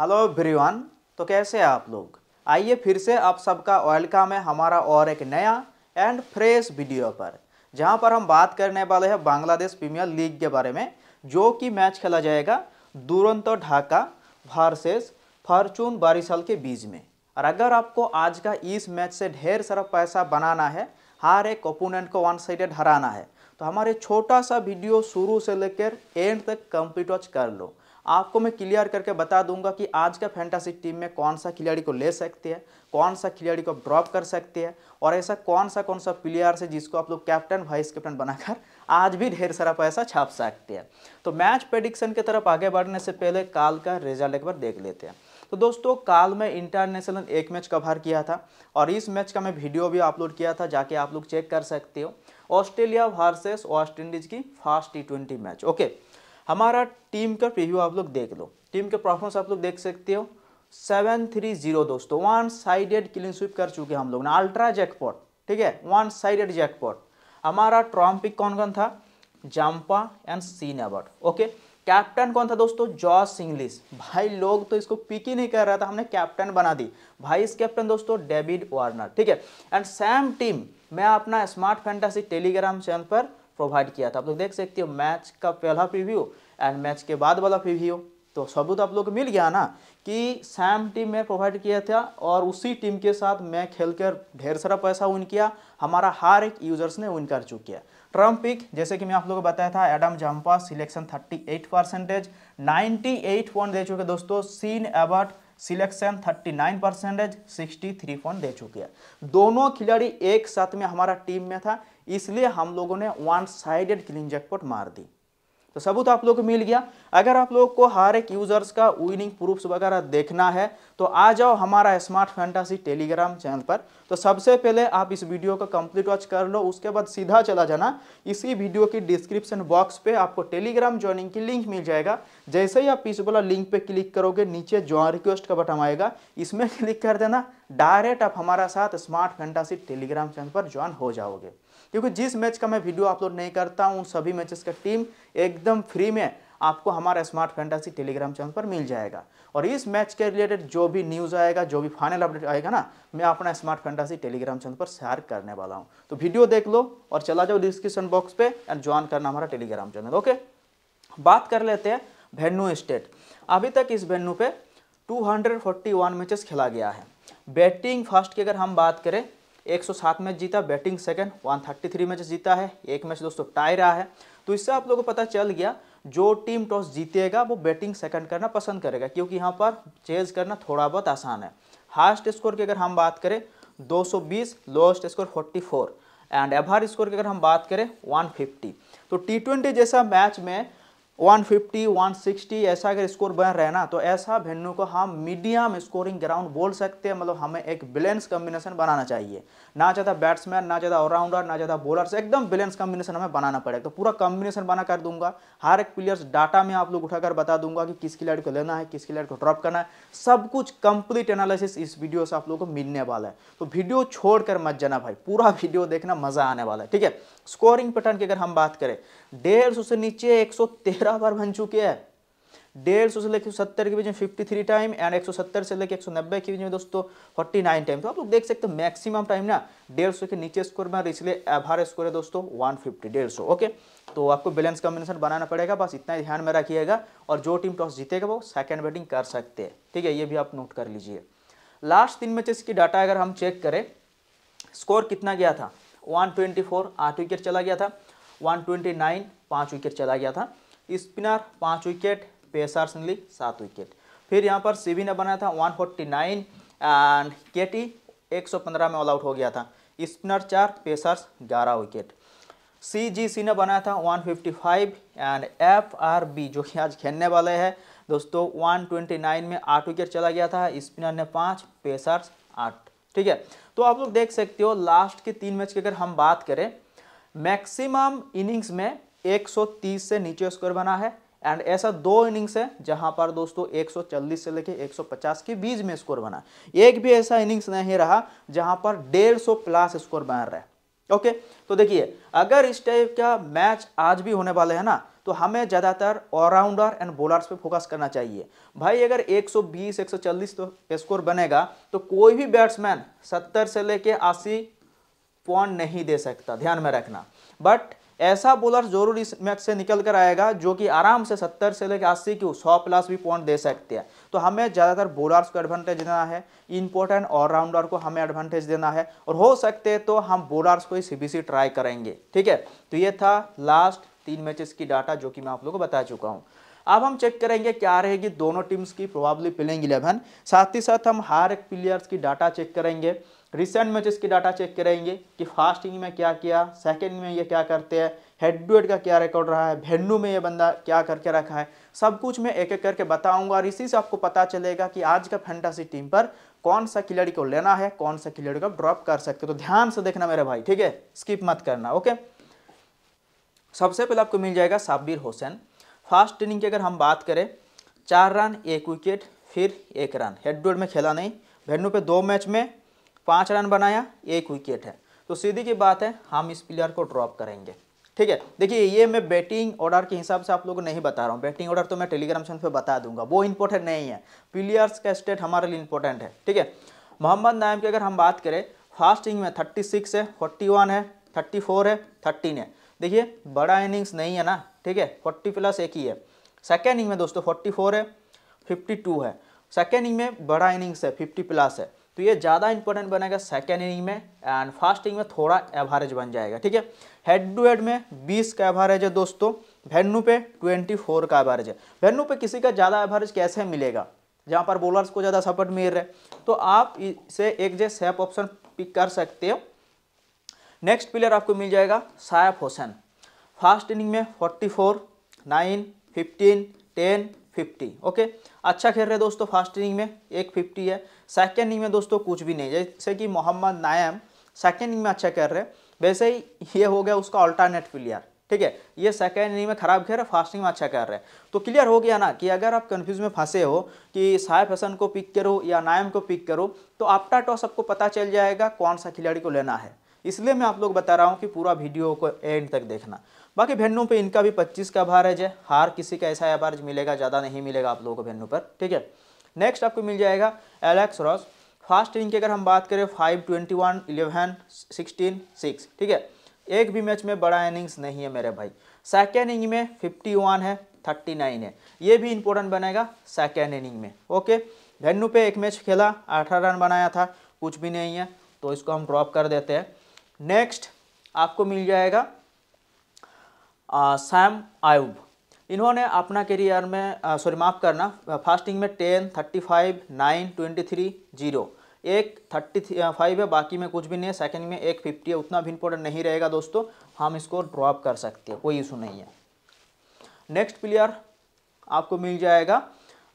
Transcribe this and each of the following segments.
hello everyone तो कैसे हैं आप लोग आइए फिर से आप सबका वेलकम है हमारा और एक नया एंड फ्रेश वीडियो पर जहां पर हम बात करने वाले हैं बांग्लादेश प्रीमियर लीग के बारे में जो कि मैच खेला जाएगा दुरंतो ढाका वर्सेस फॉर्चून बारिसल के बीच में और अगर आपको आज का इस मैच से ढेर सारा पैसा बनाना है हर एक ओपोनेंट को वन साइडेड हराना है तो हमारे छोटा सा वीडियो शुरू से लेकर एंड तक कंप्लीट वॉच कर लो आपको मैं क्लियर करके बता दूंगा कि आज का फैंटासी टीम में कौन सा खिलाड़ी को ले सकते हैं कौन सा खिलाड़ी को ड्रॉप कर सकते हैं और ऐसा कौन सा कौन सा प्लेयर है जिसको आप लोग कैप्टन वाइस कैप्टन बनाकर आज भी ढेर सारा पैसा छाप सकते हैं तो मैच प्रेडिक्शन की तरफ आगे बढ़ने से पहले काल का रिजल्ट एक बार देख लेते हैं तो दोस्तों काल में इंटरनेशनल एक मैच कवर किया था और इस मैच का मैं वीडियो भी अपलोड किया था जाके आप लोग चेक कर सकते हो ऑस्ट्रेलिया वर्सेस वेस्ट इंडीज की फास्ट टी मैच ओके हमारा टीम का प्रीव्यू आप लोग देख लो टीम के परफॉर्मेंस आप लोग देख सकते हो सेवन थ्री जीरो दोस्तों वन साइडेड क्लीन स्वीप कर चुके हम लोग ने अल्ट्रा जैकपॉट ठीक है वन साइडेड जैकपॉट हमारा ट्रॉम्पिक कौन कौन था Zampa and Sean Abbott okay captain कौन था दोस्तों जॉस इंग्लिश भाई लोग तो इसको पिक ही नहीं कर रहा था हमने कैप्टन बना दी वाइस कैप्टन दोस्तों डेविड वार्नर ठीक है एंड सैम टीम मैं अपना स्मार्ट फैंटासी टेलीग्राम चैनल पर प्रोवाइड किया था आप लोग देख सकते हो मैच का पहला प्रीव्यू एंड मैच के बाद वाला प्रीव्यू तो सबूत आप लोग को मिल गया ना कि सैम टीम में प्रोवाइड किया था और उसी टीम के साथ मैं खेलकर ढेर सारा पैसा विन किया हमारा हर एक यूजर्स ने विन कर चुकी है ट्रम्प पिक जैसे कि मैं आप लोगों को बताया था Adam Zampa selection 38 percentage ninety point दे चुके दोस्तों Sean Abbott selection 39 percentage 63 point दे चुके हैं दोनों खिलाड़ी एक साथ में हमारा टीम में था इसलिए हम लोगों ने वन साइडेड क्लीन जैकपॉट मार दी तो सबूत आप लोग को मिल गया अगर आप लोग को हर एक यूजर्स का विनिंग प्रूफ्स वगैरह देखना है तो आ जाओ हमारा स्मार्ट फैंटासी टेलीग्राम चैनल पर तो सबसे पहले आप इस वीडियो को कंप्लीट वॉच कर लो उसके बाद सीधा चला जाना इसी वीडियो की डिस्क्रिप्शन बॉक्स पे आपको टेलीग्राम ज्वाइनिंग की लिंक मिल जाएगा जैसे ही आप इस वाला लिंक पे क्लिक करोगे नीचे ज्वाइन रिक्वेस्ट का बटन आएगा इसमें क्लिक कर देना डायरेक्ट आप हमारा साथ स्मार्ट फैंटासी टेलीग्राम चैनल पर ज्वाइन हो जाओगे क्योंकि जिस मैच का मैं वीडियो अपलोड नहीं करता हूँ सभी मैचेस का टीम एकदम फ्री में आपको हमारा स्मार्ट फैंटासी टेलीग्राम चैनल पर मिल जाएगा और इस मैच के रिलेटेड जो भी न्यूज़ आएगा जो भी फाइनल अपडेट आएगा ना मैं अपना स्मार्ट फैंटासी टेलीग्राम चैनल पर शेयर करने वाला हूँ तो वीडियो देख लो और चला जाओ डिस्क्रिप्शन बॉक्स पे एंड ज्वाइन करना हमारा टेलीग्राम चैनल ओके बात कर लेते हैं भेन्नू स्टेट अभी तक इस हंड्रेड फोर्टी वन मैचेस खेला गया है बैटिंग फास्ट की अगर हम बात करें 107 मैच जीता बैटिंग सेकंड 133 मैच जीता है एक मैच दोस्तों टाई रहा है तो इससे आप लोगों को पता चल गया जो टीम टॉस जीतेगा वो बैटिंग सेकंड करना पसंद करेगा क्योंकि यहाँ पर चेज करना थोड़ा बहुत आसान है हाइस्ट स्कोर की अगर हम बात करें 220 lowest score 44 and ever score की अगर हम बात करें 150 तो टी जैसा मैच में 150, 160 ऐसा अगर स्कोर बन रहे ना तो ऐसा वेन्यू को हम मीडियम स्कोरिंग ग्राउंड बोल सकते हैं मतलब हमें एक बैलेंस कम्बिनेशन बनाना चाहिए ना ज़्यादा बैट्समैन ना ज़्यादा ऑलराउंडर ना ज़्यादा बॉलर्स एकदम बैलेंस कम्बिनेशन हमें बनाना पड़ेगा तो पूरा कम्बिनेशन बना कर दूंगा हर एक प्लेयर्स डाटा में आप लोग उठाकर बता दूंगा कि किस खिलाड़ी को लेना है किस खिलाड़ी को ड्रॉप करना है सब कुछ कंप्लीट एनालिसिस इस वीडियो से आप लोग को मिलने वाला है तो वीडियो छोड़ मत जाना भाई पूरा वीडियो देखना मज़ा आने वाला है ठीक है स्कोरिंग पैटर्न की अगर हम बात करें डेढ़ सौ से नीचे एक सौ तेरह बार बन चुके हैं डेढ़ सौ से लेकर सत्तर के बीच में फिफ्टी थ्री टाइम एंड एक सौ सत्तर से लेकर एक सौ नब्बे के बीच में दोस्तों फोर्टी नाइन टाइम तो आप लोग देख सकते हैं मैक्सिमम टाइम ना डेढ़ सौ के नीचे स्कोर में इसलिए एवरेज स्कोर है दोस्तों वन फिफ्टी डेढ़ सौ ओके तो आपको बैलेंस कॉम्बिनेशन बनाना पड़ेगा बस इतना ही ध्यान में रखिएगा और जो टीम टॉस जीतेगा वो सेकेंड बैटिंग कर सकते हैं ठीक है ये भी आप नोट कर लीजिए लास्ट तीन मैचेस की डाटा अगर हम चेक करें स्कोर कितना गया था 124 आठ विकेट चला गया था 129 पाँच विकेट चला गया था स्पिनर पाँच विकेट पेसर सिंगली सात विकेट फिर यहाँ पर सीबी ने बनाया था 149 एंड सौ 115 में ऑल आउट हो गया था स्पिनर चार पेसर्स ग्यारह विकेट सी जी सी ने बनाया था 155 एंड एफ आर बी जो कि आज खेलने वाले हैं दोस्तों 129 में आठ विकेट चला गया था स्पिनर ने पाँच पेसर्स आठ ठीक है तो आप लोग देख सकते हो लास्ट के तीन मैच की अगर हम बात करें मैक्सिमम इनिंग्स में 130 से नीचे स्कोर बना है एंड ऐसा दो इनिंग्स है जहां पर दोस्तों 140 से लेके 150 के बीच में स्कोर बना एक भी ऐसा इनिंग्स नहीं रहा जहां पर 150 प्लस स्कोर बन रहा है ओके तो देखिए अगर इस टाइप का मैच आज भी होने वाले है ना तो हमें ज़्यादातर ऑलराउंडर एंड बॉलर्स पे फोकस करना चाहिए भाई अगर 120 140 तो स्कोर बनेगा तो कोई भी बैट्समैन 70 से लेके 80 पॉइंट नहीं दे सकता ध्यान में रखना बट ऐसा बॉलर जरूर इस मैच से निकल कर आएगा जो कि आराम से 70 से लेकर 80 की 100 प्लस भी पॉइंट दे सकते हैं तो हमें ज़्यादातर बॉलर्स को एडवांटेज देना है इम्पोर्टेंट ऑलराउंडर को हमें एडवांटेज देना है और हो सकते तो हम बॉलर्स को ही सी ट्राई करेंगे ठीक है तो ये था लास्ट तीन मैचेस की डाटा जो कि मैं आप लोगों को बता चुका हूँ अब हम चेक करेंगे क्या रहेगी दोनों टीम्स की प्रोबेबली प्लेइंग इलेवन साथ ही साथ हम हर एक प्लेयर्स की डाटा चेक करेंगे रिसेंट मैचेस की डाटा चेक करेंगे कि फास्ट इनिंग में क्या किया सेकेंड में ये क्या करते हैं हेड टू हेड का क्या रिकॉर्ड रहा है भेन्नू में ये बंदा क्या करके रखा है सब कुछ मैं एक एक करके बताऊंगा और इसी से आपको पता चलेगा कि आज का फैंटासी टीम पर कौन सा खिलाड़ी को लेना है कौन सा खिलाड़ी को ड्रॉप कर सकते हो तो ध्यान से देखना मेरे भाई ठीक है स्किप मत करना ओके सबसे पहले आपको मिल जाएगा साबिर हुसैन फास्ट इनिंग की अगर हम बात करें चार रन एक विकेट फिर एक रन हेड टू हेड में खेला नहीं भेन्नू पे दो मैच में पाँच रन बनाया एक विकेट है तो सीधी की बात है हम इस प्लेयर को ड्रॉप करेंगे ठीक है देखिए ये मैं बैटिंग ऑर्डर के हिसाब से आप लोगों को नहीं बता रहा हूँ बैटिंग ऑर्डर तो मैं टेलीग्राम चैनल पे बता दूंगा वो इंपॉर्टेंट नहीं है प्लेयर्स का स्टेट हमारे लिए इंपॉर्टेंट है ठीक है मोहम्मद नायम की अगर हम बात करें फास्टिंग में थर्टी सिक्स है फोर्टी वन है थर्टी फोर है थर्टीन है देखिए बड़ा इनिंग्स नहीं है ना ठीक है फोर्टी प्लस एक ही है सेकेंड इनिंग में दोस्तों फोर्टी फोर है फिफ्टी टू है सेकेंड इनिंग में बड़ा इनिंग्स है फिफ्टी प्लस है तो ये ज़्यादा इंपॉर्टेंट बनेगा सेकेंड इनिंग में एंड फर्स्ट इनिंग में थोड़ा एवरेज बन जाएगा ठीक है हेड टू हेड में बीस का एवरेज है दोस्तों वेन्यू पे ट्वेंटी फोर का एवरेज है वेन्यू पे किसी का ज़्यादा एवरेज कैसे मिलेगा जहाँ पर बॉलर्स को ज़्यादा सपोर्ट मिल रहा है तो आप इसे एक जे सेफ ऑप्शन पिक कर सकते हो नेक्स्ट प्लेयर आपको मिल जाएगा सायफ हुसैन फास्ट इनिंग में 44, 9, 15, 10, 50 ओके अच्छा खेल रहे दोस्तों फास्ट इनिंग में एक फिफ्टी है सेकेंड इनिंग में दोस्तों कुछ भी नहीं जैसे कि मोहम्मद नायम सेकेंड इनिंग में अच्छा कर रहे वैसे ही ये हो गया उसका अल्टरनेट प्लेयर ठीक है ये सेकेंड इनिंग में खराब खेल रहा है इनिंग में अच्छा कर रहे हैं तो क्लियर हो गया ना कि अगर आप कन्फ्यूज में फंसे हो कि साहेब हसन को पिक करो या नायम को पिक करो तो आफ्टर टॉस आपको पता चल जाएगा कौन सा खिलाड़ी को लेना है इसलिए मैं आप लोग बता रहा हूँ कि पूरा वीडियो को एंड तक देखना बाकी भेन्नों पे इनका भी 25 का भार है जय हार किसी का ऐसा व्यापार मिलेगा ज़्यादा नहीं मिलेगा आप लोगों को भेन्नों पर ठीक है नेक्स्ट आपको मिल जाएगा एलेक्स रॉस फास्ट इनिंग की अगर हम बात करें five twenty one eleven sixteen six ठीक है एक भी मैच में बड़ा इनिंग्स नहीं है मेरे भाई सेकेंड इनिंग में फिफ्टी वन है थर्टी नाइन है ये भी इंपॉर्टेंट बनेगा सेकेंड इनिंग में ओके भेनू पे एक मैच खेला अठारह रन बनाया था कुछ भी नहीं है तो इसको हम ड्रॉप कर देते हैं नेक्स्ट आपको मिल जाएगा सैम आयुब इन्होंने अपना करियर में सॉरी माफ़ करना फास्टिंग में ten thirty five nine twenty three zero एक थर्टी फाइव है बाकी में कुछ भी नहीं है सेकंड में एक फिफ्टी है उतना भी इंपॉर्टेंट नहीं रहेगा दोस्तों हम इसको ड्रॉप कर सकते हैं कोई इशू नहीं है नेक्स्ट प्लेयर आपको मिल जाएगा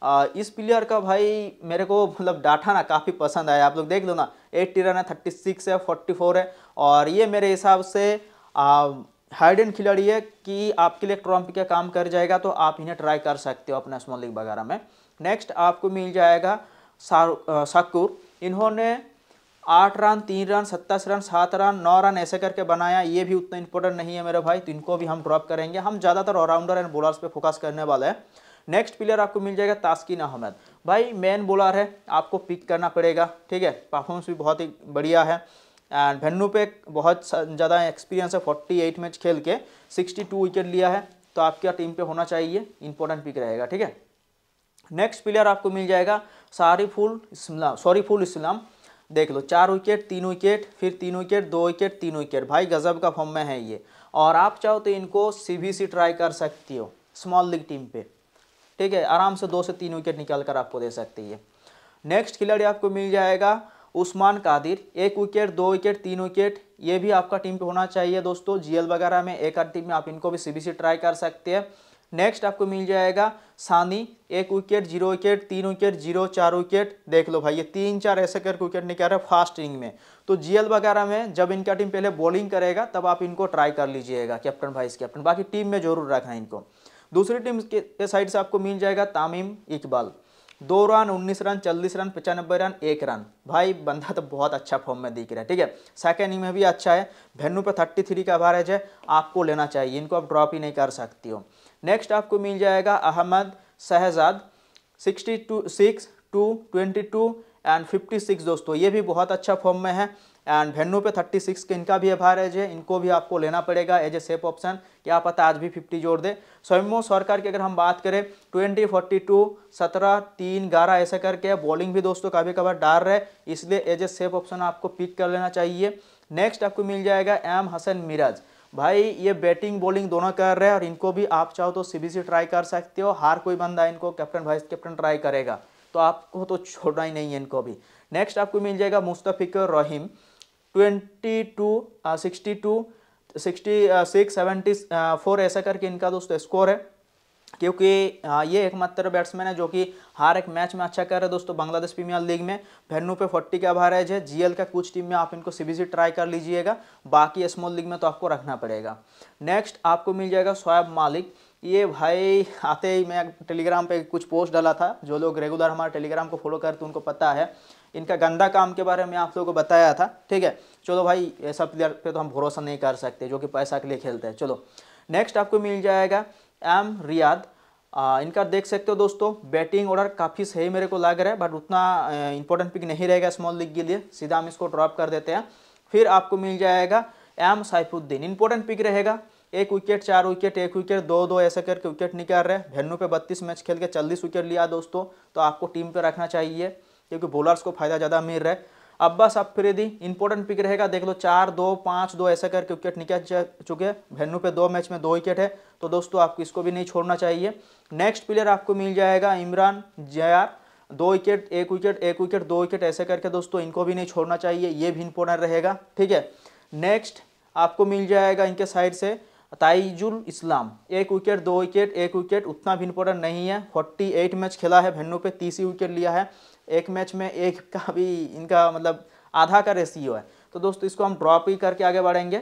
आ, इस प्लेयर का भाई मेरे को मतलब डाटा ना काफ़ी पसंद आया आप लोग देख लो ना एट्टी रन है थर्टी सिक्स है फोर्टी फोर है और ये मेरे हिसाब से हाइड एंड खिलाड़ी है कि आपके लिए ट्रम्प का काम कर जाएगा तो आप इन्हें ट्राई कर सकते हो अपना स्मॉल लीग वगैरह में नेक्स्ट आपको मिल जाएगा साकुर इन्होंने आठ रन तीन रन सत्ताईस रन सात रन नौ रन ऐसे करके बनाया ये भी उतना इंपॉर्टेंट नहीं है मेरे भाई तो इनको भी हम ड्रॉप करेंगे हम ज़्यादातर ऑलराउंडर एंड बॉलर्स पे फोकस करने वाले हैं नेक्स्ट प्लेयर आपको मिल जाएगा तास्किन अहमद भाई मेन बॉलर है आपको पिक करना पड़ेगा ठीक है परफॉर्मेंस भी बहुत ही बढ़िया है एंड भेन्नू पे बहुत ज़्यादा एक्सपीरियंस है फोर्टी एट मैच खेल के सिक्सटी टू विकेट लिया है तो आपकी टीम पे होना चाहिए इंपॉर्टेंट पिक रहेगा ठीक है नेक्स्ट प्लेयर आपको मिल जाएगा सारिफुल इस्लाम सॉरीफुल इस्लाम देख लो चार विकेट तीन विकेट फिर तीन विकेट दो विकेट तीन विकेट भाई गजब का फॉर्म में है ये और आप चाहो तो इनको सी ट्राई कर सकती हो स्मॉल लीग टीम पे ठीक है आराम से दो से तीन विकेट निकाल कर आपको दे सकती है नेक्स्ट खिलाड़ी आपको मिल जाएगा उस्मान कादिर एक विकेट दो विकेट तीन विकेट ये भी आपका टीम पे होना चाहिए दोस्तों जीएल वगैरह में एक आध टीम में आप इनको भी सीबीसी ट्राई कर सकते हैं नेक्स्ट आपको मिल जाएगा सानी एक विकेट जीरो विकेट तीन विकेट जीरो चार विकेट देख लो भाई ये तीन चार ऐसे करके विकेट निकाल रहे फास्ट इनिंग में तो जीएल वगैरह में जब इनका टीम पहले बॉलिंग करेगा तब आप इनको ट्राई कर लीजिएगा कैप्टन वाइस कैप्टन बाकी टीम में जरूर रखा इनको दूसरी टीम के साइड से आपको मिल जाएगा तामिम इकबाल दो रन उन्नीस रन चालीस रन पचानब्बे रन एक रन भाई बंदा तो बहुत अच्छा फॉर्म में दिख रहा है ठीक है सेकेंड में भी अच्छा है भेनू पर थर्टी थ्री का एवरेज है आपको लेना चाहिए इनको आप ड्रॉप ही नहीं कर सकती हो नेक्स्ट आपको मिल जाएगा Ahmed Shehzad sixty two six two twenty two and fifty six दोस्तों ये भी बहुत अच्छा फॉर्म में है एंड वेन्यू पे 36 के इनका भी आभार है इनको भी आपको लेना पड़ेगा एज ए सेफ ऑप्शन क्या पता आज भी 50 जोड़ दे स्वयंभू सरकार की अगर हम बात करें 20 42 17 तीन ग्यारह ऐसे करके बॉलिंग भी दोस्तों कभी कभार डार रहे इसलिए एज ए सेफ ऑप्शन आपको पिक कर लेना चाहिए नेक्स्ट आपको मिल जाएगा एम हसन मिराज भाई ये बैटिंग बॉलिंग दोनों कर रहे हैं और इनको भी आप चाहो तो सी ट्राई कर सकते हो हार कोई बंदा इनको कैप्टन वाइस कैप्टन ट्राई करेगा तो आपको तो छोड़ना ही नहीं है इनको भी नेक्स्ट आपको मिल जाएगा Mushfiqur Rahim twenty two sixty two sixty six seventy four ऐसा करके इनका दोस्तों स्कोर है क्योंकि ये एकमात्र बैट्समैन है जो कि हर एक मैच में अच्छा कर रहे हैं दोस्तों बांग्लादेश प्रीमियर लीग में भेनू पे फोर्टी का एवरेज है जीएल का कुछ टीम में आप इनको सीबीसी ट्राई कर लीजिएगा बाकी स्मॉल लीग में तो आपको रखना पड़ेगा नेक्स्ट आपको मिल जाएगा शोएब मालिक ये भाई आते ही मैं टेलीग्राम पे कुछ पोस्ट डाला था जो लोग रेगुलर हमारे टेलीग्राम को फॉलो करते उनको पता है इनका गंदा काम के बारे में आप लोगों को बताया था ठीक है चलो भाई ऐसा प्लेयर पे तो हम भरोसा नहीं कर सकते जो कि पैसा के लिए खेलते हैं चलो नेक्स्ट आपको मिल जाएगा एम रियाद आ, इनका देख सकते हो दोस्तों बैटिंग ऑर्डर काफ़ी सही मेरे को लग रहा है बट उतना इंपॉर्टेंट पिक नहीं रहेगा स्मॉल लीग के लिए सीधा हम इसको ड्रॉप कर देते हैं फिर आपको मिल जाएगा एम साइफुद्दीन इंपॉर्टेंट पिक रहेगा एक विकेट चार विकेट एक विकेट दो दो ऐसे करके विकेट निकाल रहे हैं भेन्नू पे बत्तीस मैच खेल के चालीस विकेट लिया दोस्तों तो आपको टीम पे रखना चाहिए क्योंकि बॉलर्स को फायदा ज़्यादा मिल रहा है अब्बास यदि इंपॉर्टेंट पिक रहेगा देख लो चार दो पाँच दो ऐसे करके विकेट निकल चुके हैं भेन्नू पे दो मैच में दो विकेट है तो दोस्तों आपको इसको भी नहीं छोड़ना चाहिए नेक्स्ट प्लेयर आपको मिल जाएगा इमरान जयार दो विकेट एक विकेट एक विकेट दो विकेट ऐसे करके दोस्तों इनको भी नहीं छोड़ना चाहिए ये भी इंपॉर्टेंट रहेगा ठीक है नेक्स्ट आपको मिल जाएगा इनके साइड से ताइजुल इस्लाम एक विकेट दो विकेट एक विकेट उतना भी इम्पोर्टेंट नहीं है फोर्टी एट मैच खेला है भेन्नू पे तीस विकेट लिया है एक मैच में एक का भी इनका मतलब आधा का रेशियो है तो दोस्तों इसको हम ड्रॉप ही करके आगे बढ़ेंगे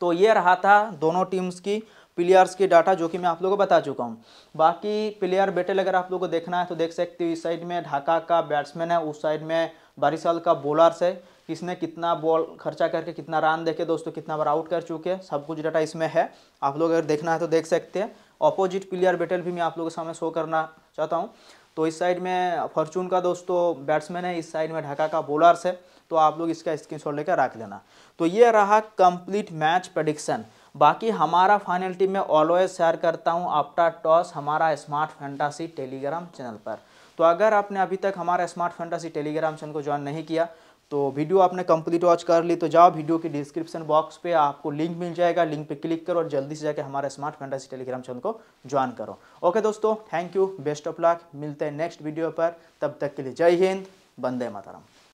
तो ये रहा था दोनों टीम्स की प्लेयर्स की डाटा जो कि मैं आप लोगों को बता चुका हूँ बाकी प्लेयर बेटल अगर आप लोगों को देखना है तो देख सकते हो इस साइड में ढाका का बैट्समैन है उस साइड में बरिसल का बॉलर्स है किसने कितना बॉल खर्चा करके कितना रन देके दोस्तों कितना बार आउट कर चुके हैं सब कुछ डाटा इसमें है आप लोग अगर देखना है तो देख सकते हैं अपोजिट प्लेयर बैटल भी मैं आप लोगों के सामने शो करना चाहता हूँ तो इस साइड में फॉर्चून का दोस्तों बैट्समैन है इस साइड में ढाका का बॉलर्स है तो आप लोग इसका स्क्रीन शॉट लेकर रख लेना तो ये रहा कंप्लीट मैच प्रडिक्शन बाकी हमारा फाइनल टीम में ऑलवेज शेयर करता हूँ आफ्टर टॉस हमारा स्मार्ट फैंटासी टेलीग्राम चैनल पर तो अगर आपने अभी तक हमारा स्मार्ट फैंटासी टेलीग्राम चैनल को ज्वाइन नहीं किया तो वीडियो आपने कंप्लीट वॉच कर ली तो जाओ वीडियो के डिस्क्रिप्शन बॉक्स पे आपको लिंक मिल जाएगा लिंक पे क्लिक करो और जल्दी से जाकर हमारे स्मार्ट फैंटासी टेलीग्राम चैनल को ज्वाइन करो ओके दोस्तों thank you best of luck मिलते हैं नेक्स्ट वीडियो पर तब तक के लिए जय हिंद बंदे माताराम